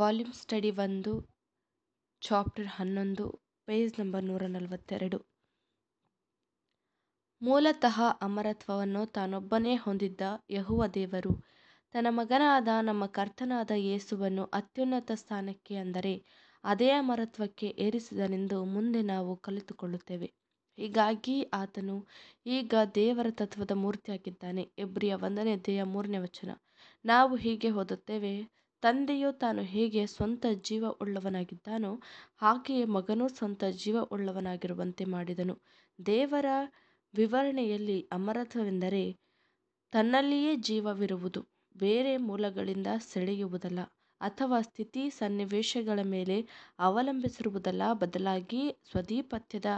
Volume study ಒಂದು chapter ಹನ್ನೊಂದು page number ನೂರ ನಲವತ್ತೆರಡು ಮೂಲತಃ ಅಮರತ್ವವನ್ನು ತಾನೊಬ್ಬನೇ ಹೊಂದಿದ್ದ ಯಹುವ ದೇವರು ತನ್ನ ಮಗನಾದ ನಮ್ಮ ಕರ್ತನಾದ ಯೇಸುವನ್ನು ಅತ್ಯುನ್ನತ ಸ್ಥಾನಕ್ಕೆ ಅಂದರೆ ಅದೇ ಅಮರತ್ವಕ್ಕೆ ಏರಿಸಿದನೆಂದು ಮುಂದೆ ನಾವು ಕಲಿತುಕೊಳ್ಳುತ್ತೇವೆ ಹೀಗಾಗಿ ಆತನು ಈಗ ದೇವರ ತತ್ವದ ಮೂರ್ತಿಯಾಗಿದ್ದಾನೆ ಎಬ್ರಿಯ ಒಂದನೇ ದೇಹ ಮೂರನೇ ವಚನ ನಾವು ಹೀಗೆ ಓದುತ್ತೇವೆ ತಂದೆಯು ತಾನು ಹೇಗೆ ಸ್ವಂತ ಜೀವ ಉಳ್ಳವನಾಗಿದ್ದಾನೋ ಹಾಗೆಯೇ ಮಗನೂ ಸ್ವಂತ ಜೀವ ಉಳ್ಳವನಾಗಿರುವಂತೆ ಮಾಡಿದನು ದೇವರ ವಿವರಣೆಯಲ್ಲಿ ಅಮರತ್ವವೆಂದರೆ ತನ್ನಲ್ಲಿಯೇ ಜೀವವಿರುವುದು ಬೇರೆ ಮೂಲಗಳಿಂದ ಸೆಳೆಯುವುದಲ್ಲ ಅಥವಾ ಸ್ಥಿತಿ ಸನ್ನಿವೇಶಗಳ ಮೇಲೆ ಅವಲಂಬಿಸಿರುವುದಲ್ಲ ಬದಲಾಗಿ ಸ್ವಧೀಪತ್ಯದ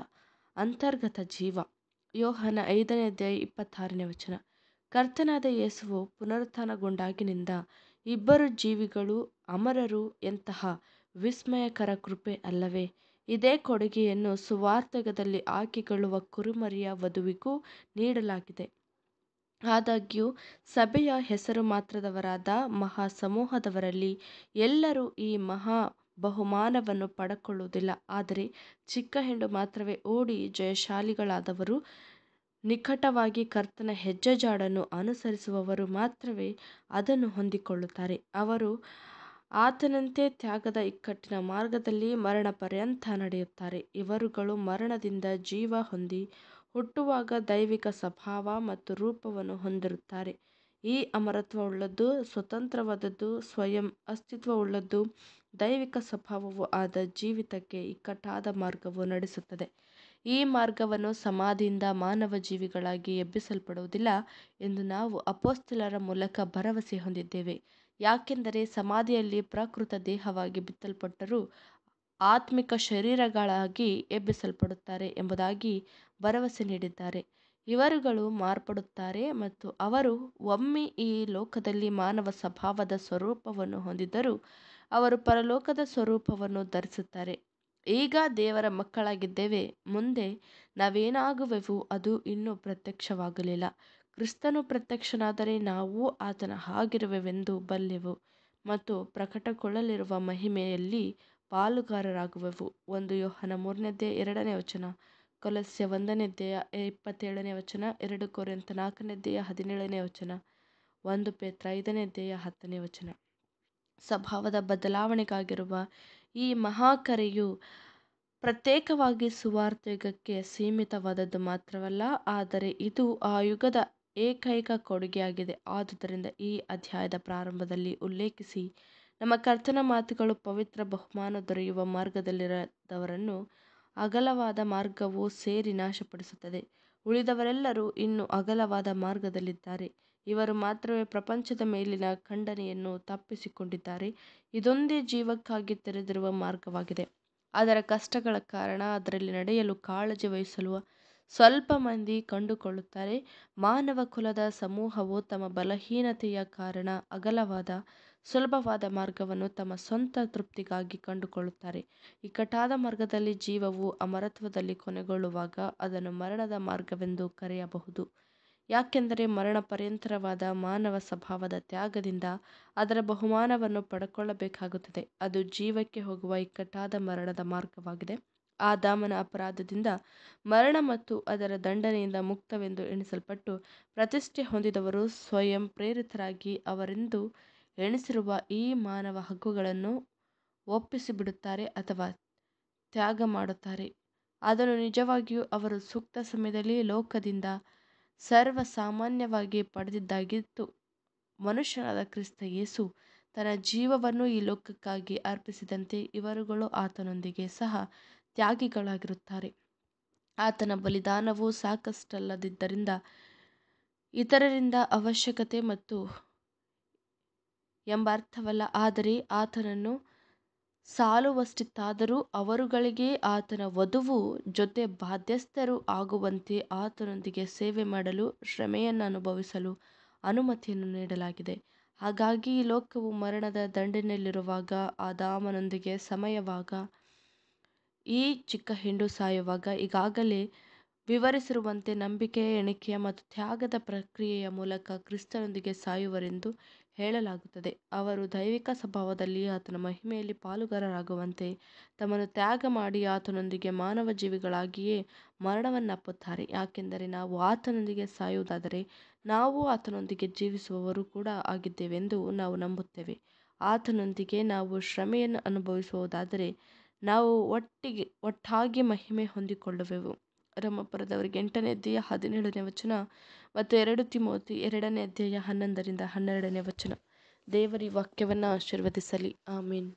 ಅಂತರ್ಗತ ಜೀವ ಯೋಹನ ಐದನೇ ಅಧ್ಯಾಯ ಇಪ್ಪತ್ತಾರನೇ ವಚನ ಕರ್ತನಾದ ಯೇಸುವು ಪುನರುತ್ಥಾನಗೊಂಡಾಗಿನಿಂದ ಇಬ್ಬರು ಜೀವಿಗಳು ಅಮರರು ಎಂತಹ ವಿಸ್ಮಯಕರ ಕೃಪೆ ಅಲ್ಲವೇ ಇದೇ ಕೊಡುಗೆಯನ್ನು ಸುವಾರ್ತಕದಲ್ಲಿ ಹಾಕಿಕೊಳ್ಳುವ ಕುರುಮರಿಯ ವಧುವಿಗೂ ನೀಡಲಾಗಿದೆ ಆದಾಗ್ಯೂ ಸಭೆಯ ಹೆಸರು ಮಾತ್ರದವರಾದ ಮಹಾ ಸಮೂಹದವರಲ್ಲಿ ಎಲ್ಲರೂ ಈ ಮಹಾ ಬಹುಮಾನವನ್ನು ಪಡಕೊಳ್ಳುವುದಿಲ್ಲ ಆದರೆ ಚಿಕ್ಕ ಹೆಣ್ಣು ಮಾತ್ರವೇ ಓಡಿ ಜಯಶಾಲಿಗಳಾದವರು ನಿಕಟವಾಗಿ ಕರ್ತನ ಹೆಜ್ಜೆಜಾಡನ್ನು ಅನುಸರಿಸುವವರು ಮಾತ್ರವೇ ಅದನ್ನು ಹೊಂದಿಕೊಳ್ಳುತ್ತಾರೆ ಅವರು ಆತನಂತೆ ತ್ಯಾಗದ ಇಕ್ಕಟ್ಟಿನ ಮಾರ್ಗದಲ್ಲಿ ಮರಣ ಪರ್ಯಂತ ನಡೆಯುತ್ತಾರೆ ಇವರುಗಳು ಮರಣದಿಂದ ಜೀವ ಹೊಂದಿ ಹುಟ್ಟುವಾಗ ದೈವಿಕ ಸ್ವಭಾವ ಮತ್ತು ರೂಪವನ್ನು ಹೊಂದಿರುತ್ತಾರೆ ಈ ಅಮರತ್ವವುಳ್ಳದ್ದು ಸ್ವತಂತ್ರವಾದದ್ದು ಸ್ವಯಂ ಅಸ್ತಿತ್ವವುಳ್ಳದ್ದು ದೈವಿಕ ಸ್ವಭಾವವು ಆದ ಜೀವಿತಕ್ಕೆ ಇಕ್ಕಟ್ಟಾದ ಮಾರ್ಗವು ನಡೆಸುತ್ತದೆ ಈ ಮಾರ್ಗವನ್ನು ಸಮಾಧಿಯಿಂದ ಮಾನವ ಜೀವಿಗಳಾಗಿ ಎಬ್ಬಿಸಲ್ಪಡುವುದಿಲ್ಲ ಎಂದು ನಾವು ಅಪೋಸ್ತಲರ ಮೂಲಕ ಭರವಸೆ ಹೊಂದಿದ್ದೇವೆ ಯಾಕೆಂದರೆ ಸಮಾಧಿಯಲ್ಲಿ ಪ್ರಕೃತ ದೇಹವಾಗಿ ಬಿತ್ತಲ್ಪಟ್ಟರೂ ಆತ್ಮಿಕ ಶರೀರಗಳಾಗಿ ಎಬ್ಬಿಸಲ್ಪಡುತ್ತಾರೆ ಎಂಬುದಾಗಿ ಭರವಸೆ ನೀಡಿದ್ದಾರೆ ಇವರುಗಳು ಮಾರ್ಪಡುತ್ತಾರೆ ಮತ್ತು ಅವರು ಒಮ್ಮೆ ಈ ಲೋಕದಲ್ಲಿ ಮಾನವ ಸ್ವಭಾವದ ಸ್ವರೂಪವನ್ನು ಹೊಂದಿದ್ದರೂ ಅವರು ಪರಲೋಕದ ಸ್ವರೂಪವನ್ನು ಧರಿಸುತ್ತಾರೆ ಈಗ ದೇವರ ಮಕ್ಕಳಾಗಿದ್ದೇವೆ ಮುಂದೆ ನಾವೇನಾಗುವೆವು ಅದು ಇನ್ನೂ ಪ್ರತ್ಯಕ್ಷವಾಗಲಿಲ್ಲ ಕ್ರಿಸ್ತನು ಪ್ರತ್ಯಕ್ಷನಾದರೆ ನಾವು ಆತನ ಹಾಗಿರುವೆವೆಂದು ಬಲ್ಲೆವು ಮತ್ತು ಪ್ರಕಟಗೊಳ್ಳಲಿರುವ ಮಹಿಮೆಯಲ್ಲಿ ಪಾಲುಗಾರರಾಗುವೆವು ಒಂದು ಯೋಹನ ಮೂರನೇದ್ದೇ ಎರಡನೇ ವಚನ ಕೊಲಸ್ಯ ಒಂದನೇದ್ದೆಯ ಇಪ್ಪತ್ತೇಳನೇ ವಚನ ಎರಡು ಕೋರಿಂತ ನಾಲ್ಕನೇದ್ದೆಯ ಹದಿನೇಳನೇ ವಚನ ಒಂದು ಪೇತ್ರ ಐದನೇದ್ದೆಯ ಹತ್ತನೇ ವಚನ ಸ್ವಭಾವದ ಬದಲಾವಣೆಗಾಗಿರುವ ಈ ಮಹಾಕರೆಯು ಪ್ರತ್ಯೇಕವಾಗಿ ಸುವಾರ್ತೆಗಕ್ಕೆ ಸೀಮಿತವಾದದ್ದು ಮಾತ್ರವಲ್ಲ ಆದರೆ ಇದು ಆ ಯುಗದ ಏಕೈಕ ಕೊಡುಗೆಯಾಗಿದೆ ಆದುದರಿಂದ ಈ ಅಧ್ಯಾಯದ ಪ್ರಾರಂಭದಲ್ಲಿ ಉಲ್ಲೇಖಿಸಿ ನಮ್ಮ ಕರ್ತನ ಮಾತುಗಳು ಪವಿತ್ರ ಬಹುಮಾನ ದೊರೆಯುವ ಮಾರ್ಗದಲ್ಲಿರದವರನ್ನು ಅಗಲವಾದ ಮಾರ್ಗವು ಸೇರಿ ನಾಶಪಡಿಸುತ್ತದೆ ಉಳಿದವರೆಲ್ಲರೂ ಇನ್ನೂ ಅಗಲವಾದ ಮಾರ್ಗದಲ್ಲಿದ್ದಾರೆ ಇವರು ಮಾತ್ರವೇ ಪ್ರಪಂಚದ ಮೇಲಿನ ಖಂಡನೆಯನ್ನು ತಪ್ಪಿಸಿಕೊಂಡಿದ್ದಾರೆ ಇದೊಂದೇ ಜೀವಕ್ಕಾಗಿ ತೆರೆದಿರುವ ಮಾರ್ಗವಾಗಿದೆ ಅದರ ಕಷ್ಟಗಳ ಕಾರಣ ಅದರಲ್ಲಿ ನಡೆಯಲು ಕಾಳಜಿ ವಹಿಸಲು ಸ್ವಲ್ಪ ಮಂದಿ ಕಂಡುಕೊಳ್ಳುತ್ತಾರೆ ಮಾನವ ಕುಲದ ಸಮೂಹವು ತಮ್ಮ ಬಲಹೀನತೆಯ ಕಾರಣ ಅಗಲವಾದ ಸುಲಭವಾದ ಮಾರ್ಗವನ್ನು ತಮ್ಮ ಸ್ವಂತ ತೃಪ್ತಿಗಾಗಿ ಕಂಡುಕೊಳ್ಳುತ್ತಾರೆ ಇಕ್ಕಟ್ಟಾದ ಮಾರ್ಗದಲ್ಲಿ ಜೀವವು ಅಮರತ್ವದಲ್ಲಿ ಕೊನೆಗೊಳ್ಳುವಾಗ ಅದನ್ನು ಮರಣದ ಮಾರ್ಗವೆಂದು ಕರೆಯಬಹುದು ಯಾಕೆಂದರೆ ಮರಣ ಪರ್ಯಂತರವಾದ ಮಾನವ ಸ್ವಭಾವದ ತ್ಯಾಗದಿಂದ ಅದರ ಬಹುಮಾನವನ್ನು ಪಡ್ಕೊಳ್ಳಬೇಕಾಗುತ್ತದೆ ಅದು ಜೀವಕ್ಕೆ ಹೋಗುವ ಇಕ್ಕಟ್ಟಾದ ಮರಣದ ಮಾರ್ಗವಾಗಿದೆ ಆ ದಾಮನ ಅಪರಾಧದಿಂದ ಮರಣ ಮತ್ತು ಅದರ ದಂಡನೆಯಿಂದ ಮುಕ್ತವೆಂದು ಎಣಿಸಲ್ಪಟ್ಟು ಪ್ರತಿಷ್ಠೆ ಹೊಂದಿದವರು ಸ್ವಯಂ ಪ್ರೇರಿತರಾಗಿ ಅವರೆಂದು ಎಣಿಸಿರುವ ಈ ಮಾನವ ಹಕ್ಕುಗಳನ್ನು ಒಪ್ಪಿಸಿಬಿಡುತ್ತಾರೆ ಅಥವಾ ತ್ಯಾಗ ಮಾಡುತ್ತಾರೆ ಅದನ್ನು ನಿಜವಾಗಿಯೂ ಅವರು ಸೂಕ್ತ ಸಮಯದಲ್ಲಿ ಲೋಕದಿಂದ ಸರ್ವಸಾಮಾನ್ಯವಾಗಿ ಪಡೆದಿದ್ದಾಗಿತ್ತು ಮನುಷ್ಯನಾದ ಕ್ರಿಸ್ತ ಯೇಸು ತನ್ನ ಜೀವವನ್ನು ಈ ಲೋಕಕ್ಕಾಗಿ ಅರ್ಪಿಸಿದಂತೆ ಇವರುಗಳು ಆತನೊಂದಿಗೆ ಸಹ ತ್ಯಾಗಿಗಳಾಗಿರುತ್ತಾರೆ ಆತನ ಬಲಿದಾನವು ಸಾಕಷ್ಟಲ್ಲದಿದ್ದರಿಂದ ಇತರರಿಂದ ಅವಶ್ಯಕತೆ ಮತ್ತು ಎಂಬ ಅರ್ಥವಲ್ಲ ಆದರೆ ಆತನನ್ನು ಸಾಲುವಷ್ಟಿತ್ತಾದರೂ ಅವರುಗಳಿಗೆ ಆತನ ವಧುವು ಜೊತೆ ಬಾಧ್ಯಸ್ಥರು ಆಗುವಂತೆ ಆತನೊಂದಿಗೆ ಸೇವೆ ಮಾಡಲು ಶ್ರಮೆಯನ್ನು ಅನುಭವಿಸಲು ಅನುಮತಿಯನ್ನು ನೀಡಲಾಗಿದೆ. ಹಾಗಾಗಿ ಈ ಲೋಕವು ಮರಣದ ದಂಡಿನಲ್ಲಿರುವಾಗ, ಆದಾಮನೊಂದಿಗೆ ಸಮಯವಾಗ ಈ ಚಿಕ್ಕ ಹಿಂಡು ಸಾಯುವಾಗ, ಈಗಾಗಲೇ ವಿವರಿಸಿರುವಂತೆ ನಂಬಿಕೆ ಎಣಿಕೆಯ ಮತ್ತು ತ್ಯಾಗದ ಪ್ರಕ್ರಿಯೆಯ ಮೂಲಕ ಕ್ರಿಸ್ತನೊಂದಿಗೆ ಸಾಯುವರೆಂದು ಹೇಳಲಾಗುತ್ತದೆ ಅವರು ದೈವಿಕ ಸ್ವಭಾವದಲ್ಲಿ ಆತನ ಮಹಿಮೆಯಲ್ಲಿ ಪಾಲುಗಾರರಾಗುವಂತೆ ತಮ್ಮನ್ನು ತ್ಯಾಗ ಮಾಡಿ ಆತನೊಂದಿಗೆ ಮಾನವ ಜೀವಿಗಳಾಗಿಯೇ ಮರಣವನ್ನಪ್ಪುತ್ತಾರೆ ಯಾಕೆಂದರೆ ನಾವು ಆತನೊಂದಿಗೆ ಸಾಯುವುದಾದರೆ ನಾವು ಆತನೊಂದಿಗೆ ಜೀವಿಸುವವರು ಕೂಡ ಆಗಿದ್ದೇವೆಂದು ನಾವು ನಂಬುತ್ತೇವೆ ಆತನೊಂದಿಗೆ ನಾವು ಶ್ರಮೆಯನ್ನು ಅನುಭವಿಸುವುದಾದರೆ ನಾವು ಒಟ್ಟಿಗೆ ಒಟ್ಟಾಗಿ ಮಹಿಮೆ ಹೊಂದಿಕೊಳ್ಳುವೆವು ರಮಪುರದವರಿಗೆ ಎಂಟನೇ ಅಧ್ಯಾಯ ಹದಿನೇಳನೇ ವಚನ ಮತ್ತು ಎರಡು ತಿಮೋತಿ ಎರಡನೇ ಅಧ್ಯಾಯ ಹನ್ನೊಂದರಿಂದ ಹನ್ನೆರಡನೇ ವಚನ ದೇವರ ವಾಕ್ಯವನ್ನು ಆಶೀರ್ವದಿಸಲಿ ಆಮೇನ್